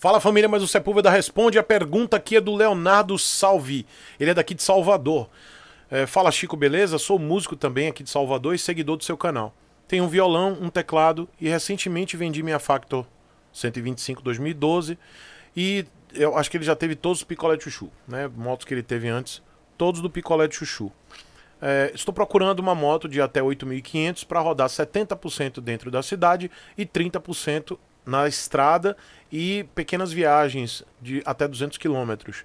Fala família, mas o Sepúlveda responde. A pergunta aqui é do Leonardo Salvi. Ele é daqui de Salvador. É, fala Chico, beleza? Sou músico também aqui de Salvador e seguidor do seu canal. Tenho um violão, um teclado e recentemente vendi minha Factor 125 2012. E eu acho que ele já teve todos os picolé de chuchu, né? Motos que ele teve antes, todos do picolé de chuchu. É, estou procurando uma moto de até 8.500 para rodar 70% dentro da cidade e 30% na estrada e pequenas viagens de até 200 quilômetros.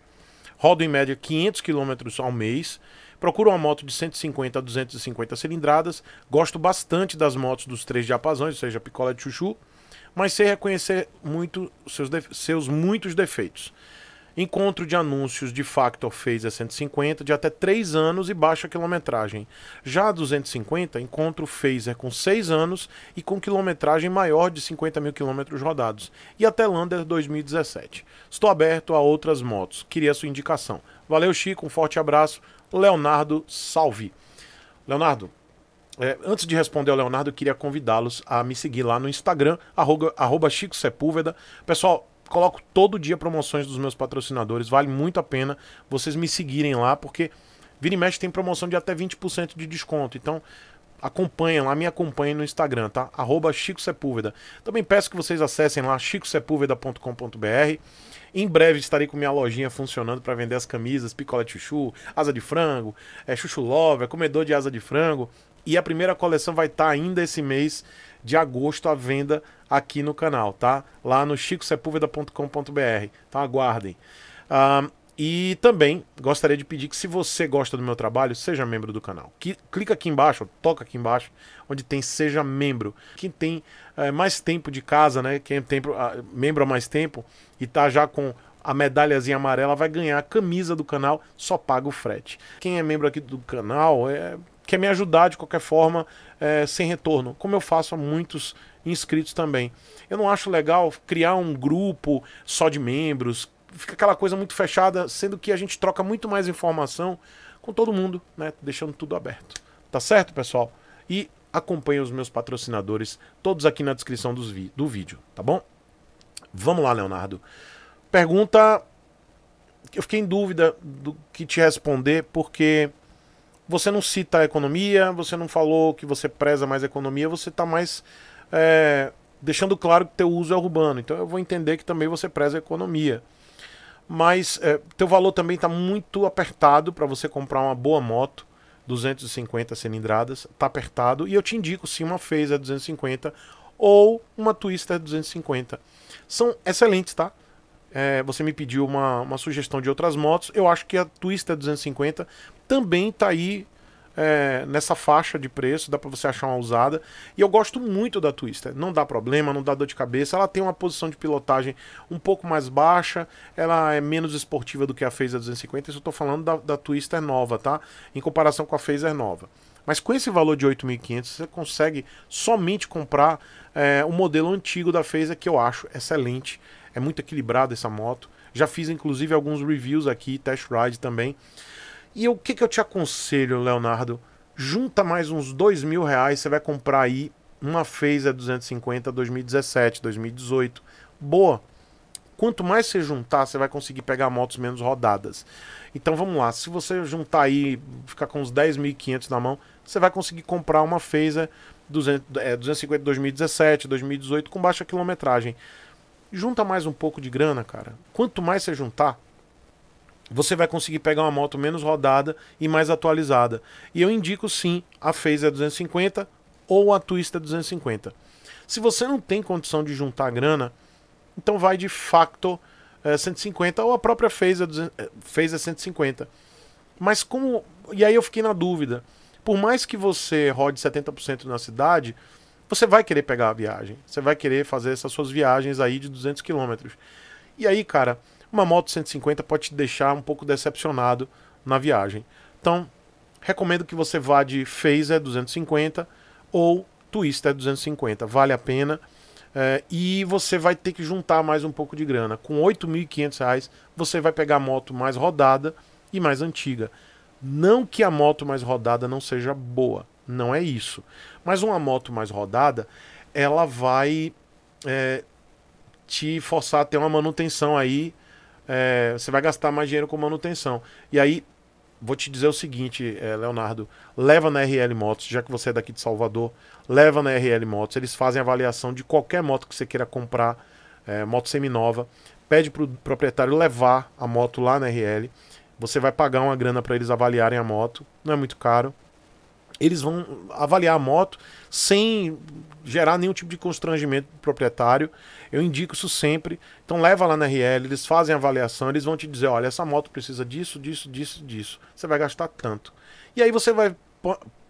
Rodo em média 500 quilômetros ao mês. Procuro uma moto de 150 a 250 cilindradas. Gosto bastante das motos dos três diapasões, ou seja, picola de chuchu, mas sei reconhecer muito seus, seus muitos defeitos. Encontro de anúncios de Factor fez a 150 de até 3 anos e baixa quilometragem. Já a 250, encontro Phaser com 6 anos e com quilometragem maior de 50 mil quilômetros rodados. E até Lander 2017. Estou aberto a outras motos. Queria sua indicação. Valeu, Chico. Um forte abraço. Leonardo, salve. Leonardo, é, antes de responder ao Leonardo, eu queria convidá-los a me seguir lá no Instagram, arroba, arroba Chico Sepúlveda. Pessoal, coloco todo dia promoções dos meus patrocinadores. Vale muito a pena vocês me seguirem lá, porque vira e mexe tem promoção de até 20% de desconto. Então, acompanha lá, me acompanhe no Instagram, tá? Arroba Chico Sepúlveda. Também peço que vocês acessem lá chicosepulveda.com.br em breve estarei com minha lojinha funcionando para vender as camisas, picolé de chuchu, asa de frango, é, chuchu lover, comedor de asa de frango. E a primeira coleção vai estar tá ainda esse mês de agosto à venda aqui no canal, tá? Lá no chicosepulveda.com.br. Então aguardem. Ah, e também gostaria de pedir que se você gosta do meu trabalho, seja membro do canal. Que, clica aqui embaixo, toca aqui embaixo, onde tem seja membro. Quem tem é, mais tempo de casa, né? Quem tem ah, membro há mais tempo e tá já com a medalhazinha amarela vai ganhar a camisa do canal, só paga o frete. Quem é membro aqui do canal é, quer me ajudar de qualquer forma, é, sem retorno, como eu faço a muitos inscritos também. Eu não acho legal criar um grupo só de membros, fica aquela coisa muito fechada, sendo que a gente troca muito mais informação com todo mundo, né? Deixando tudo aberto. Tá certo, pessoal? E acompanha os meus patrocinadores, todos aqui na descrição do vídeo, tá bom? Vamos lá, Leonardo. Pergunta. Eu fiquei em dúvida do que te responder, porque você não cita a economia, você não falou que você preza mais a economia, você está mais é, deixando claro que teu uso é urbano. Então eu vou entender que também você preza a economia mas é, teu valor também está muito apertado para você comprar uma boa moto, 250 cilindradas, está apertado, e eu te indico sim uma Phaser 250 ou uma Twister 250. São excelentes, tá? É, você me pediu uma, uma sugestão de outras motos, eu acho que a Twister 250 também está aí é, nessa faixa de preço, dá para você achar uma usada. E eu gosto muito da Twister, não dá problema, não dá dor de cabeça. Ela tem uma posição de pilotagem um pouco mais baixa, ela é menos esportiva do que a Phaser 250. Isso eu estou falando da, da Twister nova, tá? Em comparação com a Phaser nova. Mas com esse valor de 8.500 você consegue somente comprar é, o modelo antigo da Phaser que eu acho excelente. É muito equilibrada essa moto. Já fiz inclusive alguns reviews aqui, test ride também. E o que, que eu te aconselho, Leonardo? Junta mais uns dois mil reais, você vai comprar aí uma Phaser 250 2017, 2018. Boa! Quanto mais você juntar, você vai conseguir pegar motos menos rodadas. Então vamos lá, se você juntar aí, ficar com uns 10.500 na mão, você vai conseguir comprar uma Phaser 200, é, 250 2017, 2018 com baixa quilometragem. Junta mais um pouco de grana, cara. Quanto mais você juntar, você vai conseguir pegar uma moto menos rodada e mais atualizada. E eu indico sim a Phaser 250 ou a Twister 250. Se você não tem condição de juntar grana, então vai de facto é, eh, 150 ou a própria Phaser, 200, Phaser 150. Mas como. E aí eu fiquei na dúvida. Por mais que você rode 70% na cidade, você vai querer pegar a viagem. Você vai querer fazer essas suas viagens aí de 200 quilômetros. E aí, cara, uma moto 150 pode te deixar um pouco decepcionado na viagem. Então, recomendo que você vá de Phaser 250 é ou Twister é 250, vale a pena. É, e você vai ter que juntar mais um pouco de grana. Com R$ 8.500, você vai pegar a moto mais rodada e mais antiga. Não que a moto mais rodada não seja boa, não é isso. Mas uma moto mais rodada, ela vai é, te forçar a ter uma manutenção aí é, você vai gastar mais dinheiro com manutenção. E aí, vou te dizer o seguinte, é, Leonardo, leva na RL Motos, já que você é daqui de Salvador, leva na RL Motos, eles fazem avaliação de qualquer moto que você queira comprar, é, moto seminova, pede para o proprietário levar a moto lá na RL, você vai pagar uma grana para eles avaliarem a moto, não é muito caro, eles vão avaliar a moto sem gerar nenhum tipo de constrangimento pro proprietário. Eu indico isso sempre. Então leva lá na RL, eles fazem a avaliação, eles vão te dizer, olha, essa moto precisa disso, disso, disso, disso. Você vai gastar tanto. E aí você vai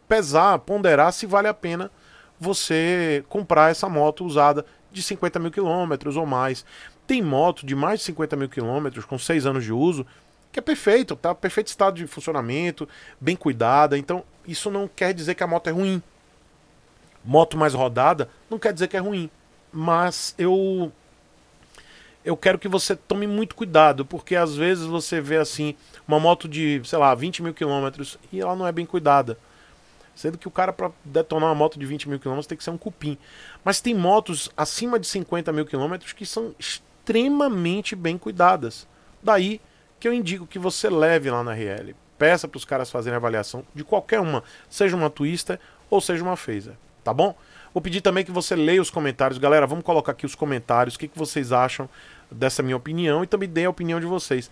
pesar, ponderar se vale a pena você comprar essa moto usada de 50 mil quilômetros ou mais. Tem moto de mais de 50 mil quilômetros, com 6 anos de uso, que é perfeito, tá? Perfeito estado de funcionamento, bem cuidada. Então, isso não quer dizer que a moto é ruim. Moto mais rodada não quer dizer que é ruim, mas eu eu quero que você tome muito cuidado, porque às vezes você vê assim uma moto de, sei lá, 20 mil quilômetros e ela não é bem cuidada. Sendo que o cara, para detonar uma moto de 20 mil quilômetros, tem que ser um cupim. Mas tem motos acima de 50 mil quilômetros que são extremamente bem cuidadas. Daí que eu indico que você leve lá na RL. Peça para os caras fazerem avaliação de qualquer uma, seja uma Twister ou seja uma Phaser, tá bom? Vou pedir também que você leia os comentários. Galera, vamos colocar aqui os comentários, o que, que vocês acham dessa minha opinião e também dê a opinião de vocês.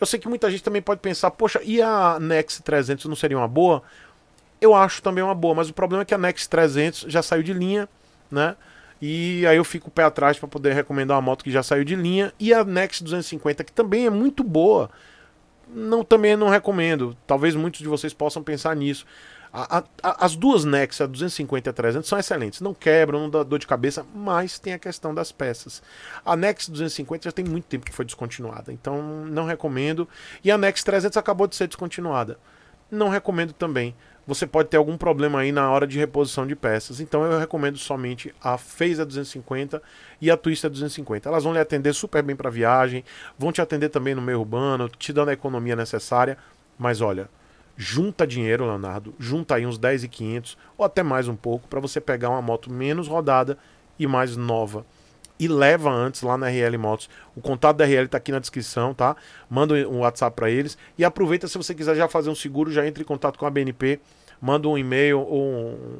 Eu sei que muita gente também pode pensar, poxa, e a Nex 300 não seria uma boa? Eu acho também uma boa, mas o problema é que a Nex 300 já saiu de linha, né? E aí eu fico o pé atrás para poder recomendar uma moto que já saiu de linha. E a Nex 250, que também é muito boa, não também não recomendo. Talvez muitos de vocês possam pensar nisso. A, a, a, as duas Nex, a 250 e a 300, são excelentes. Não quebram, não dá dor de cabeça, mas tem a questão das peças. A Nex 250 já tem muito tempo que foi descontinuada, então não recomendo. E a Nex 300 acabou de ser descontinuada. Não recomendo também você pode ter algum problema aí na hora de reposição de peças. Então eu recomendo somente a Phaser 250 e a Twister 250. Elas vão lhe atender super bem para viagem, vão te atender também no meio urbano, te dando a economia necessária. Mas olha, junta dinheiro, Leonardo, junta aí uns 10 e 500 ou até mais um pouco para você pegar uma moto menos rodada e mais nova e leva antes lá na RL Motos. O contato da RL está aqui na descrição, tá? Manda um WhatsApp para eles e aproveita se você quiser já fazer um seguro, já entre em contato com a BNP manda um e-mail ou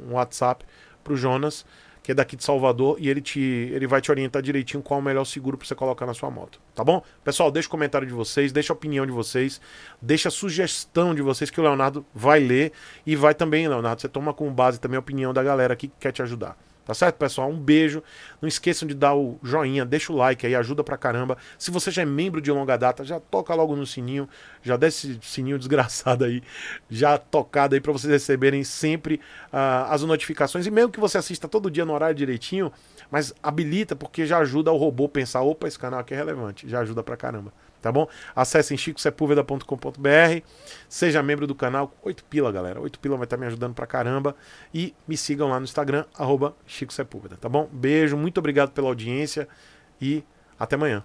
um, WhatsApp pro Jonas, que é daqui de Salvador, e ele, te, ele vai te orientar direitinho qual é o melhor seguro para você colocar na sua moto, tá bom? Pessoal, deixa o comentário de vocês, deixa a opinião de vocês, deixa a sugestão de vocês que o Leonardo vai ler e vai também, Leonardo, você toma como base também a opinião da galera aqui que quer te ajudar. Tá certo, pessoal? Um beijo. Não esqueçam de dar o joinha, deixa o like aí, ajuda pra caramba. Se você já é membro de longa data, já toca logo no sininho, já desce esse sininho desgraçado aí, já tocado aí para vocês receberem sempre uh, as notificações. E mesmo que você assista todo dia no horário direitinho, mas habilita porque já ajuda o robô pensar, opa, esse canal aqui é relevante. Já ajuda pra caramba tá bom? Acessem chicosepulveda.com.br, seja membro do canal, 8 pila, galera. 8 pila vai estar tá me ajudando pra caramba. E me sigam lá no Instagram, arroba tá bom? Beijo, muito obrigado pela audiência e até amanhã.